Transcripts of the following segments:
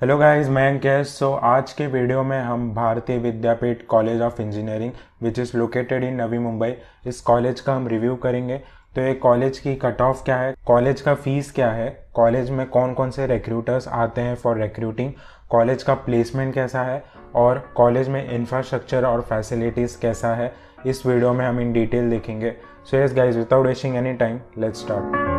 Hello guys मैं अंकेश सो आज के वीडियो में हम Bharati Vidyapeeth college of engineering which is located in Navi Mumbai इस कॉलेज का हम रिव्यू करेंगे तो ये कॉलेज की कट ऑफ क्या है कॉलेज का फीस क्या है कॉलेज में कौन कौन से रिक्रूटर्स आते हैं फॉर रिक्रूटिंग कॉलेज का प्लेसमेंट कैसा है और कॉलेज में इंफ्रास्ट्रक्चर और फैसिलिटीज़ कैसा है इस वीडियो में हम इन डिटेल देखेंगे so yes guys without wasting any time let's start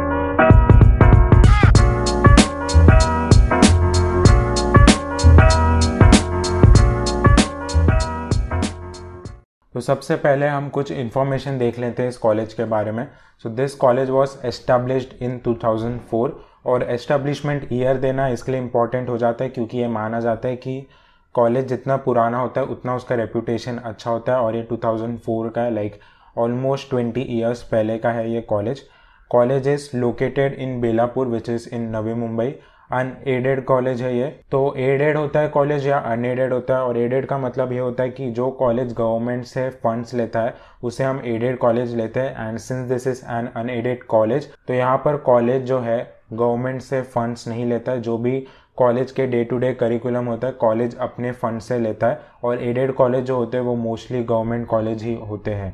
सबसे पहले हम कुछ इन्फॉर्मेशन देख लेते हैं इस कॉलेज के बारे में so this college was established in 2004 और एस्टैब्लिशमेंट ईयर देना इसके लिए इम्पॉर्टेंट हो जाता है क्योंकि ये माना जाता है कि कॉलेज जितना पुराना होता है उतना उसका रेपूटेशन अच्छा होता है और ये 2004 का है लाइक ऑलमोस्ट ट्वेंटी ईयर्स पहले का है ये college college is located in Belapur which is in Navi Mumbai unaided college है ये तो एडेड होता है कॉलेज या अनएडेड होता है और एडेड का मतलब ये होता है कि जो कॉलेज गवर्नमेंट से फंड्स लेता है उसे हम एडेड कॉलेज लेते हैं and since this is an unaided college तो यहाँ पर कॉलेज जो है गवर्नमेंट से फंड्स नहीं लेता है जो भी कॉलेज के डे टू डे करिकुलम होता है कॉलेज अपने फंड से लेता है और एडेड कॉलेज जो होते हैं वो मोस्टली गवर्नमेंट कॉलेज ही होते हैं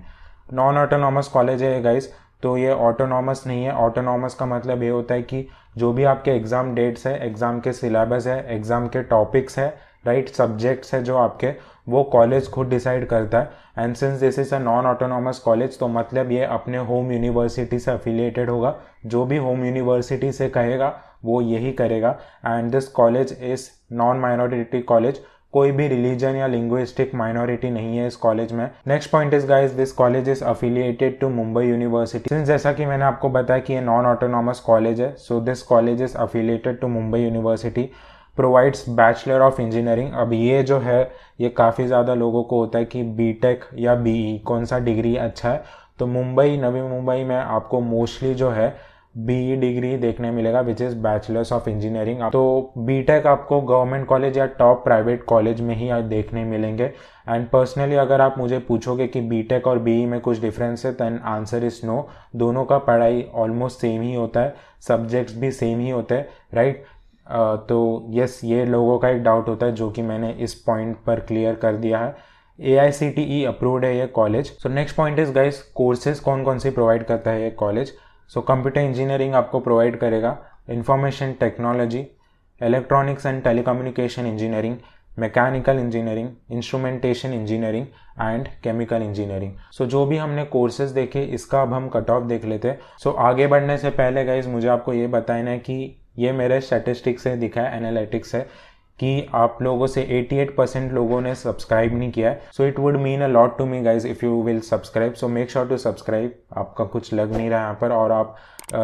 नॉन ऑटोनॉमस कॉलेज है गाइस तो ये ऑटोनॉमस नहीं है ऑटोनॉमस का मतलब ये होता है कि जो भी आपके एग्ज़ाम डेट्स है एग्ज़ाम के सिलेबस है एग्ज़ाम के टॉपिक्स है राइट सब्जेक्ट्स है जो आपके वो कॉलेज खुद डिसाइड करता है and since this is a non autonomous college तो मतलब ये अपने होम यूनिवर्सिटी से अफिलिएटेड होगा जो भी होम यूनिवर्सिटी से कहेगा वो यही करेगा and this college is non minority college कोई भी रिलीजन या लिंग्विस्टिक माइनॉरिटी नहीं है इस कॉलेज में next point is guys this college is affiliated to Mumbai university since जैसा कि मैंने आपको बताया कि ये नॉन ऑटोनॉमस कॉलेज है so this college is affiliated to Mumbai university provides bachelor of engineering अब ये जो है ये काफ़ी ज़्यादा लोगों को होता है कि बी टेक या बी e, कौन सा डिग्री अच्छा है तो मुंबई नवी मुंबई में आपको मोस्टली जो है बी डिग्री देखने मिलेगा which is bachelors of engineering तो बी टेक आपको गवर्नमेंट कॉलेज या टॉप प्राइवेट कॉलेज में ही देखने मिलेंगे एंड पर्सनली अगर आप मुझे पूछोगे कि बी टेक और बी e में कुछ डिफरेंस है दैन आंसर इज़ नो दोनों का पढ़ाई ऑलमोस्ट सेम ही होता है सब्जेक्ट्स भी सेम ही होते हैं राइट right? Uh, तो यस ये लोगों का एक डाउट होता है जो कि मैंने इस पॉइंट पर क्लियर कर दिया है ए आई सी टी ई अप्रूव्ड है ये college so next point is guys courses कौन कौन से प्रोवाइड करता है ये कॉलेज सो कंप्यूटर इंजीनियरिंग आपको प्रोवाइड करेगा information technology electronics and telecommunication engineering mechanical engineering instrumentation engineering and chemical engineering so जो भी हमने कोर्सेज देखे इसका अब हम कट ऑफ देख लेते हैं सो आगे बढ़ने से पहले गाइज मुझे आपको ये बताना है कि ये मेरे स्टेटिस्टिक्स से दिखा है एनालिटिक्स है कि आप लोगों से 88 परसेंट लोगों ने सब्सक्राइब नहीं किया है so it would mean a lot to me guys if you will subscribe so make sure to subscribe आपका कुछ लग नहीं रहा है यहाँ पर और आप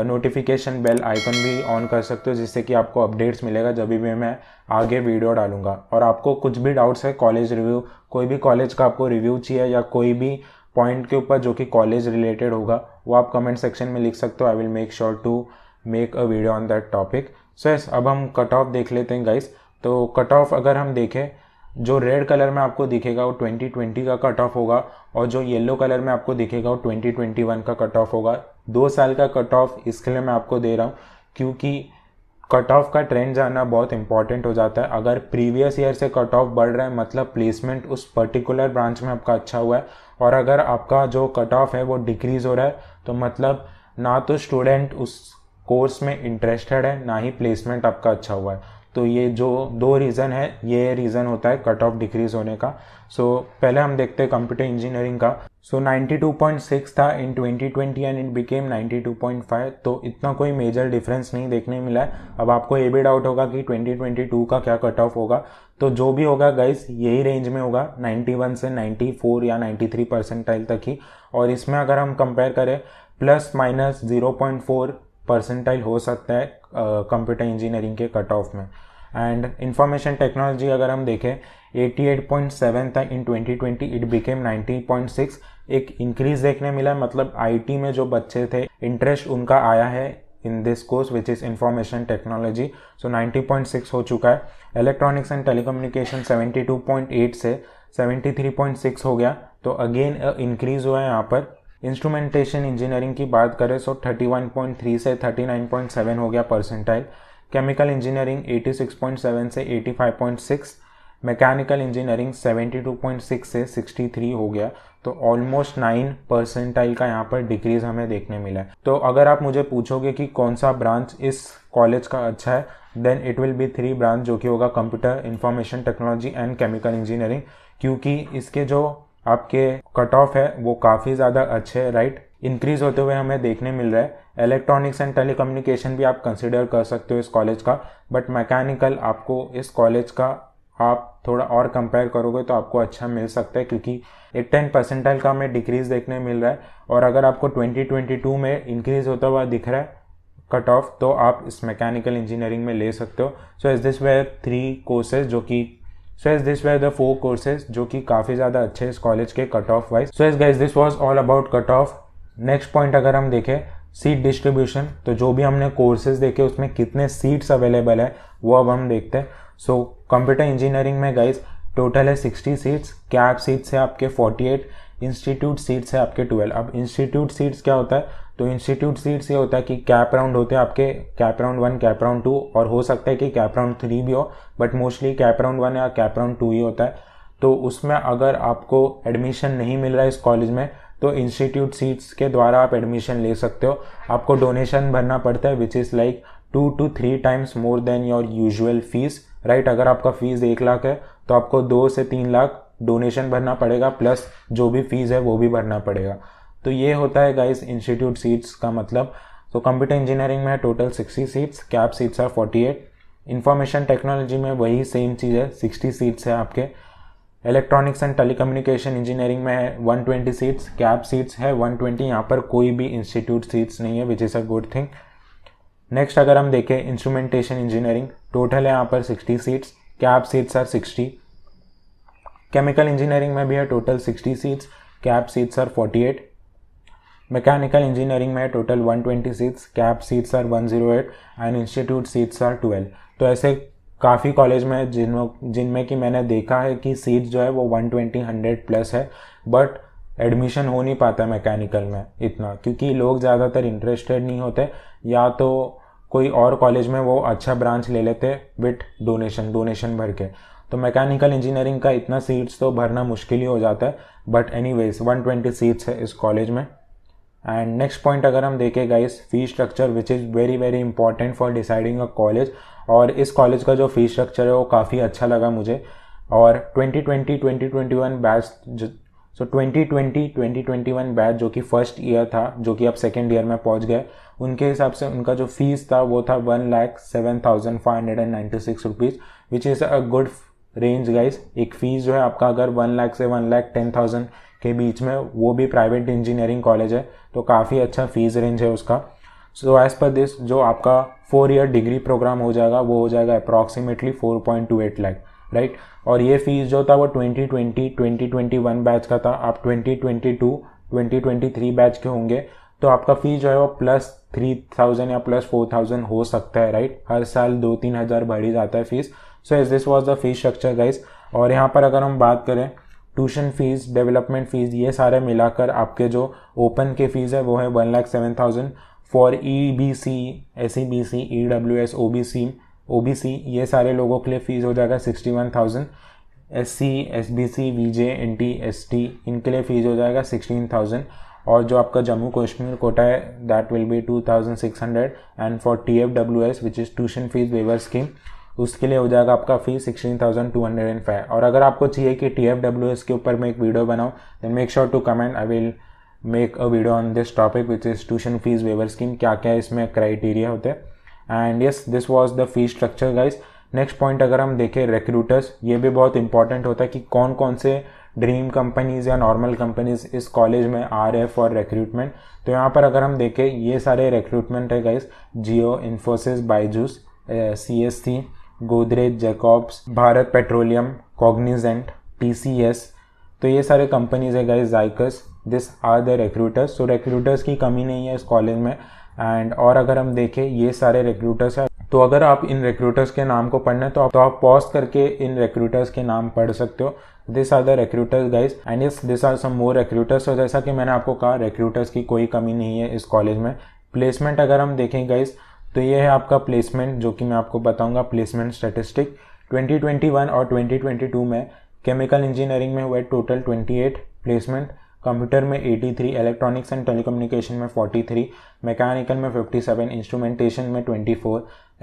नोटिफिकेशन बेल आइकन भी ऑन कर सकते हो जिससे कि आपको अपडेट्स मिलेगा जब भी मैं आगे वीडियो डालूंगा और आपको कुछ भी डाउट्स है कॉलेज रिव्यू कोई भी कॉलेज का आपको रिव्यू चाहिए या कोई भी पॉइंट के ऊपर जो कि कॉलेज रिलेटेड होगा वो आप कमेंट सेक्शन में लिख सकते हो I will make sure to make a video on that topic so yes अब हम कट ऑफ देख लेते हैं गाइज़ तो कट ऑफ अगर हम देखें जो रेड कलर में आपको दिखेगा वो 2020 का कट ऑफ होगा और जो येलो कलर में आपको दिखेगा वो 2021 का कट ऑफ होगा दो साल का कट ऑफ इसके लिए मैं आपको दे रहा हूँ क्योंकि कट ऑफ का ट्रेंड जाना बहुत इंपॉर्टेंट हो जाता है अगर प्रीवियस ईयर से कट ऑफ बढ़ रहा है मतलब प्लेसमेंट उस पर्टिकुलर ब्रांच में आपका अच्छा हुआ है और अगर आपका जो कट ऑफ है वो डिक्रीज़ हो रहा है तो मतलब ना तो स्टूडेंट उस कोर्स में इंटरेस्टेड है ना ही प्लेसमेंट आपका अच्छा हुआ है तो ये जो दो रीज़न है ये रीज़न होता है कट ऑफ डिक्रीज़ होने का सो so, पहले हम देखते हैं कंप्यूटर इंजीनियरिंग का सो so, 92.6 था इन 2020 एंड इट बिकेम 92.5 तो इतना कोई मेजर डिफरेंस नहीं देखने मिला है अब आपको ये भी डाउट होगा कि 2022 का क्या कट ऑफ होगा तो जो भी होगा गाइस यही रेंज में होगा 91 से 94 या 93 परसेंटाइल तक ही और इसमें अगर हम कंपेयर करें प्लस माइनस 0.4 परसेंटाइल हो सकता है कंप्यूटर इंजीनियरिंग के कट ऑफ में एंड इंफॉर्मेशन टेक्नोलॉजी अगर हम देखें 88.7 था इन 2020 इट बिकेम 90.6 एक इंक्रीज देखने मिला मतलब आईटी में जो बच्चे थे इंटरेस्ट उनका आया है in this course which is information technology so 90.6 हो चुका है इलेक्ट्रॉनिक्स एंड टेलीकम्युनिकेशन 72.8 से 73.6 हो गया तो अगेन इंक्रीज हुआ है यहाँ पर इंस्ट्रूमेंटेशन इंजीनियरिंग की बात करें सो 31.3 से 39.7 हो गया परसेंटाइल केमिकल इंजीनियरिंग 86.7 से 85.6 मैकेनिकल इंजीनियरिंग 72.6 से 63 हो गया तो ऑलमोस्ट नाइन परसेंटाइल का यहाँ पर डिक्रीज हमें देखने मिला है तो अगर आप मुझे पूछोगे कि कौन सा ब्रांच इस कॉलेज का अच्छा है then it will be three branch जो कि होगा computer information technology and chemical engineering क्योंकि इसके जो आपके कट ऑफ है वो काफ़ी ज़्यादा अच्छे है राइट इंक्रीज होते हुए हमें देखने मिल रहा है इलेक्ट्रॉनिक्स एंड टेलीकम्युनिकेशन भी आप कंसिडर कर सकते हो इस कॉलेज का बट मैकेनिकल आपको इस कॉलेज का आप थोड़ा और कंपेयर करोगे तो आपको अच्छा मिल सकता है क्योंकि एक टेन परसेंटाइल का हमें डिक्रीज देखने मिल रहा है और अगर आपको 2022 में इंक्रीज होता हुआ दिख रहा है कट ऑफ तो आप इस मैकेनिकल इंजीनियरिंग में ले सकते हो सो इस दिस वे थ्री कोर्सेज जो कि so as this were the four courses जो कि काफ़ी ज़्यादा अच्छे इस कॉलेज के cut off wise so as guys this was all about cut off next point अगर हम देखें सीट डिस्ट्रीब्यूशन तो जो भी हमने कोर्सेज देखे उसमें कितने सीट्स अवेलेबल है वो अब हम देखते हैं सो कंप्यूटर इंजीनियरिंग में गाइज टोटल है सिक्सटी सीट्स कैब सीट्स है आपके फोर्टी एट इंस्टीट्यूट सीट्स है आपके ट्वेल्व अब इंस्टीट्यूट सीट्स क्या होता है तो इंस्टीट्यूट सीट्स ये होता है कि कैप राउंड होते हैं आपके cap round one cap round two और हो सकता है कि कैप राउंड थ्री भी हो but mostly cap round one या कैप राउंड टू ही होता है तो उसमें अगर आपको एडमिशन नहीं मिल रहा है इस कॉलेज में तो इंस्टीट्यूट सीट्स के द्वारा आप एडमिशन ले सकते हो आपको डोनेशन भरना पड़ता है which is like two two three times more than your usual fees right अगर आपका फीस एक लाख है तो आपको दो से तीन लाख डोनेशन भरना पड़ेगा प्लस जो भी फीस है वो भी भरना पड़ेगा तो ये होता है गाइस इंस्टीट्यूट सीट्स का मतलब तो कंप्यूटर इंजीनियरिंग में है total sixty seats cap seats are forty eight information technology में वही सेम चीज़ है सिक्सटी सीट्स है आपके इलेक्ट्रॉनिक्स एंड कम्युनिकेशन इंजीनियरिंग में है ट्वेंटी सीट्स कैप सीट्स है वन ट्वेंटी यहाँ पर कोई भी इंस्टीट्यूट सीट्स नहीं है which is a good thing next अगर हम देखें इंस्ट्रूमेंटेशन इंजीनियरिंग टोटल है यहाँ पर sixty seats cap seats are sixty chemical engineering में भी है total sixty seats cap seats are eight mechanical engineering में total seats cap seats are 108 and institute seats are 12 तो ऐसे काफ़ी कॉलेज में जिनमें जिनमें कि मैंने देखा है कि सीट जो है वो 120 100 प्लस है बट एडमिशन हो नहीं पाता मैकेनिकल में इतना क्योंकि लोग ज़्यादातर इंटरेस्टेड नहीं होते या तो कोई और कॉलेज में वो अच्छा ब्रांच ले लेते विथ डोनेशन डोनेशन भर के तो मैकेनिकल इंजीनियरिंग का इतना सीट्स तो भरना मुश्किल ही हो जाता है but anyways one seats है इस कॉलेज में एंड नेक्स्ट पॉइंट अगर हम देखें guys fee structure which is very very important for deciding a college और इस कॉलेज का जो फी स्ट्रक्चर है वो काफ़ी अच्छा लगा मुझे और 2020 2021 batch so twenty twenty twenty twenty one batch जो कि फर्स्ट ईयर था जो कि अब सेकेंड ईयर में पहुंच गए उनके हिसाब से उनका जो फीस था वो था one lakh seven thousand five hundred and ninety six rupees which is a good range guys एक फ़ीस जो है आपका अगर वन लाख से वन लाख टेन थाउजेंड के बीच में वो भी प्राइवेट इंजीनियरिंग कॉलेज है तो काफ़ी अच्छा फीस रेंज है उसका सो एज़ पर दिस जो आपका फोर ईयर डिग्री प्रोग्राम हो जाएगा वो हो जाएगा approximately four point two eight lakh right और ये फीस जो था वो twenty twenty twenty twenty one batch का था आप twenty twenty two twenty twenty three batch के होंगे तो आपका फीस जो है वो प्लस थ्री थाउजेंड या प्लस फोर थाउजेंड हो सकता है राइट हर साल दो तीन हज़ार बढ़ ही जाता है fees so as this was the fees structure guys और यहाँ पर अगर हम बात करें ट्यूशन फ़ीस डेवलपमेंट फ़ीस ये सारे मिलाकर आपके जो ओपन के फ़ीस है वो है one lakh seven thousand for E B C S E B C E W S O B C O B C ये सारे लोगों के लिए फ़ीस हो जाएगा sixty one thousand S C S B C V J N T S T इनके लिए fees हो जाएगा सिक्सटीन थाउजेंड और जो आपका जम्मू कश्मीर कोटा है that will be two thousand six hundred and for T F W S which is tuition fees waiver scheme उसके लिए हो जाएगा आपका fee sixteen thousand two hundred and five और अगर आपको चाहिए कि टी एफ डब्ल्यू एस के ऊपर मैं एक वीडियो बनाऊँ then make sure to comment I will make a video on this topic which is tuition fees waiver scheme क्या क्या इसमें क्राइटेरिया होते हैं and yes this was the fee structure guys next point अगर हम देखें recruiters ये भी बहुत इंपॉर्टेंट होता है कि कौन कौन से ड्रीम कंपनीज़ या नॉर्मल कंपनीज़ इस कॉलेज में आ रहे हैं फॉर रिक्रूटमेंट तो यहाँ पर अगर हम देखें ये सारे रिक्रूटमेंट है guys Jio Infosys Byju's C S C Godrej Jacobs Bharat Petroleum Cognizant T तो ये सारे कंपनीज है guys Zycus this are the recruiters so recruiters की कमी नहीं है इस कॉलेज में एंड और अगर हम देखें ये सारे रिक्रूटर्स हैं तो अगर आप इन रिक्रूटर्स के नाम को पढ़ना है तो आप तो आप पॉज करके इन रिक्रूटर्स के नाम पढ़ सकते हो this are the recruiters guys and yes this are some more recruiters और जैसा कि मैंने आपको कहा रिक्रूटर्स की कोई कमी नहीं है इस कॉलेज में प्लेसमेंट अगर हम देखें गाइज़ तो ये है आपका प्लेसमेंट जो कि मैं आपको बताऊंगा प्लेसमेंट स्टैटिस्टिक 2021 और 2022 में केमिकल इंजीनियरिंग में हुए टोटल 28 प्लेसमेंट कंप्यूटर में 83 इलेक्ट्रॉनिक्स एंड टेलीकम्युनिकेशन में 43 मैकेनिकल में 57 इंस्ट्रूमेंटेशन में 24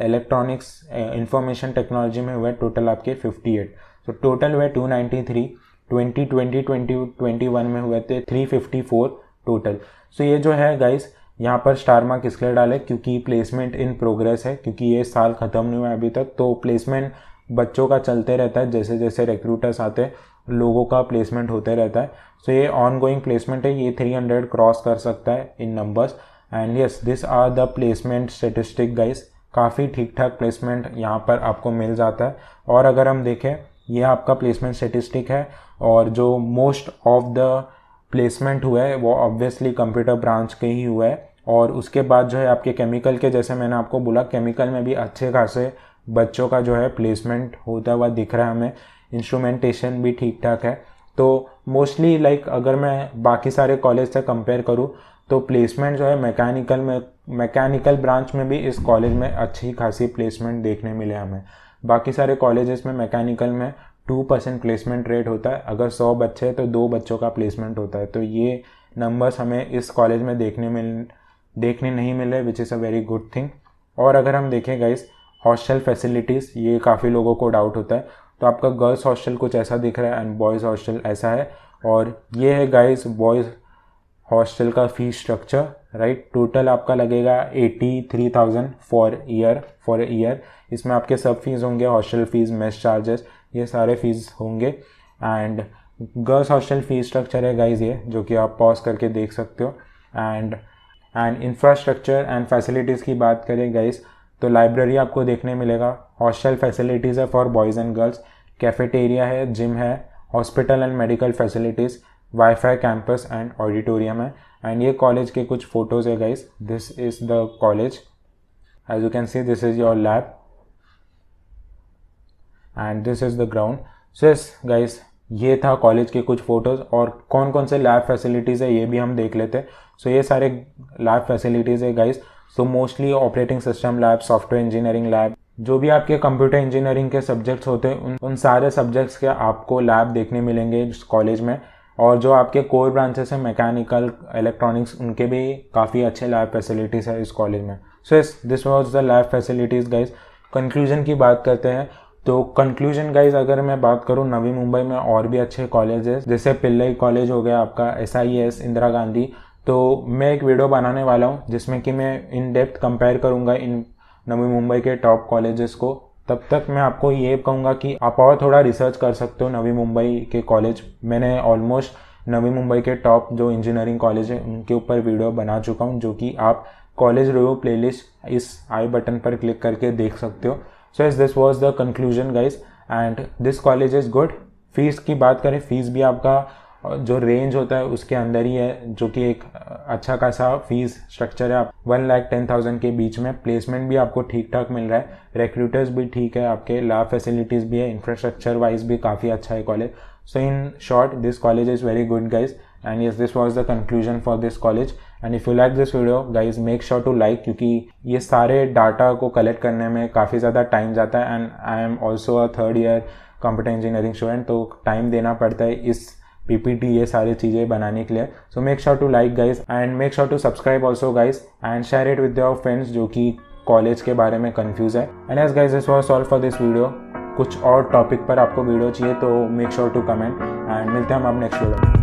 इलेक्ट्रॉनिक्स इंफॉर्मेशन टेक्नोलॉजी में हुए टोटल आपके 58 तो टोटल हुए 293 2020 2021 में हुए थे 354 टोटल सो so ये जो है गाइस यहाँ पर स्टार मार्क इसलिए डाले क्योंकि प्लेसमेंट इन प्रोग्रेस है क्योंकि ये साल ख़त्म नहीं हुआ अभी तक तो प्लेसमेंट बच्चों का चलते रहता है जैसे जैसे रिक्रूटर्स आते हैं लोगों का प्लेसमेंट होते रहता है सो so, ये ऑन गोइंग प्लेसमेंट है ये थ्री हंड्रेड क्रॉस कर सकता है in numbers and yes this are the placement statistic guys काफ़ी ठीक ठाक प्लेसमेंट यहाँ पर आपको मिल जाता है और अगर हम देखें ये आपका प्लेसमेंट स्टेटिस्टिक है और जो मोस्ट ऑफ द प्लेसमेंट हुआ है वो ऑब्वियसली कंप्यूटर ब्रांच के ही हुआ है और उसके बाद जो है आपके केमिकल के जैसे मैंने आपको बोला केमिकल में भी अच्छे खासे बच्चों का जो है प्लेसमेंट होता हुआ दिख रहा है हमें इंस्ट्रूमेंटेशन भी ठीक ठाक है तो मोस्टली लाइक like, अगर मैं बाकी सारे कॉलेज से कंपेयर करूँ तो प्लेसमेंट जो है मैकेनिकल में मैकेनिकल ब्रांच में भी इस कॉलेज में अच्छी खासी प्लेसमेंट देखने मिले हमें बाकी सारे कॉलेजेस में मैकेनिकल में टू परसेंट प्लेसमेंट रेट होता है अगर सौ बच्चे हैं तो दो बच्चों का प्लेसमेंट होता है तो ये नंबर्स हमें इस कॉलेज में देखने मिल देखने नहीं मिले which is a very good thing और अगर हम देखें गाइस हॉस्टल फैसिलिटीज़ ये काफ़ी लोगों को डाउट होता है तो आपका गर्ल्स हॉस्टल कुछ ऐसा दिख रहा है एंड बॉयज़ हॉस्टल ऐसा है और ये है गाइस बॉयज़ हॉस्टल का फ़ी स्ट्रक्चर राइट टोटल आपका लगेगा eighty three thousand for year for year इसमें आपके सब फीस होंगे हॉस्टल फीस मेस चार्जेस ये सारे फीस होंगे and girls hostel fee structure है गाइज ये जो कि आप पॉज करके देख सकते हो and and infrastructure and facilities की बात करें गाइस तो लाइब्रेरी आपको देखने मिलेगा हॉस्टल फैसिलिटीज़ है for boys and girls cafeteria है जिम है hospital and medical facilities wifi campus and auditorium है एंड ये कॉलेज के कुछ फ़ोटोज़ है guys this is the college as you can see this is your lab and this is the ground so yes guys ये था college के कुछ photos और कौन कौन से लैब फैसिलिटीज़ है ये भी हम देख लेते हैं सो ये सारे लैब फैसिलिटीज़ है guys so mostly operating system lab software engineering lab जो भी आपके कंप्यूटर इंजीनियरिंग के सब्जेक्ट्स होते हैं उन उन सारे सब्जेक्ट्स के आपको लैब देखने मिलेंगे इस कॉलेज में और जो आपके कोर ब्रांचेस हैं मैकेनिकल इलेक्ट्रॉनिक्स उनके भी काफ़ी अच्छे लैब फैसिलिटीज़ है इस कॉलेज में so this was the lab facilities guys conclusion की बात करते हैं तो कंक्लूजन गाइज अगर मैं बात करूँ नवी मुंबई में और भी अच्छे कॉलेजेस जैसे पिल्लई कॉलेज हो गया आपका S I S Indira Gandhi तो मैं एक वीडियो बनाने वाला हूँ जिसमें कि मैं इन डेप्थ कंपेयर करूँगा इन नवी मुंबई के टॉप कॉलेजेस को तब तक मैं आपको ये कहूँगा कि आप और थोड़ा रिसर्च कर सकते हो नवी मुंबई के कॉलेज मैंने ऑलमोस्ट नवी मुंबई के टॉप जो इंजीनियरिंग कॉलेज है उनके ऊपर वीडियो बना चुका हूँ जो कि आप कॉलेज रिव्यू प्लेलिस्ट इस आई बटन पर क्लिक करके देख सकते हो so as this was the conclusion guys and this college is good fees की बात करें फीस भी आपका जो रेंज होता है उसके अंदर ही है जो कि एक अच्छा खासा फीस स्ट्रक्चर है आप वन लाख टेन थाउजेंड के बीच में प्लेसमेंट भी आपको ठीक ठाक मिल रहा है रिक्रूटर्स भी ठीक है आपके लैब फैसिलिटीज़ भी है इंफ्रास्ट्रक्चर वाइज भी काफ़ी अच्छा है college so in short this college is very good guys and yes this was the conclusion for this college and if you like this video guys make sure to like क्योंकि ये सारे data को collect करने में काफ़ी ज़्यादा time जाता है and I am also a third year computer engineering student तो टाइम देना पड़ता है इस पीपीटी ये सारी चीज़ें बनाने के लिए so make sure to like guys and make sure to subscribe also guys and share it with your friends जो कि कॉलेज के बारे में कन्फ्यूज है and as guys this was solve for this video कुछ और टॉपिक पर आपको वीडियो चाहिए तो make sure to comment and मिलते हैं हम आप नेक्स्ट वीडियो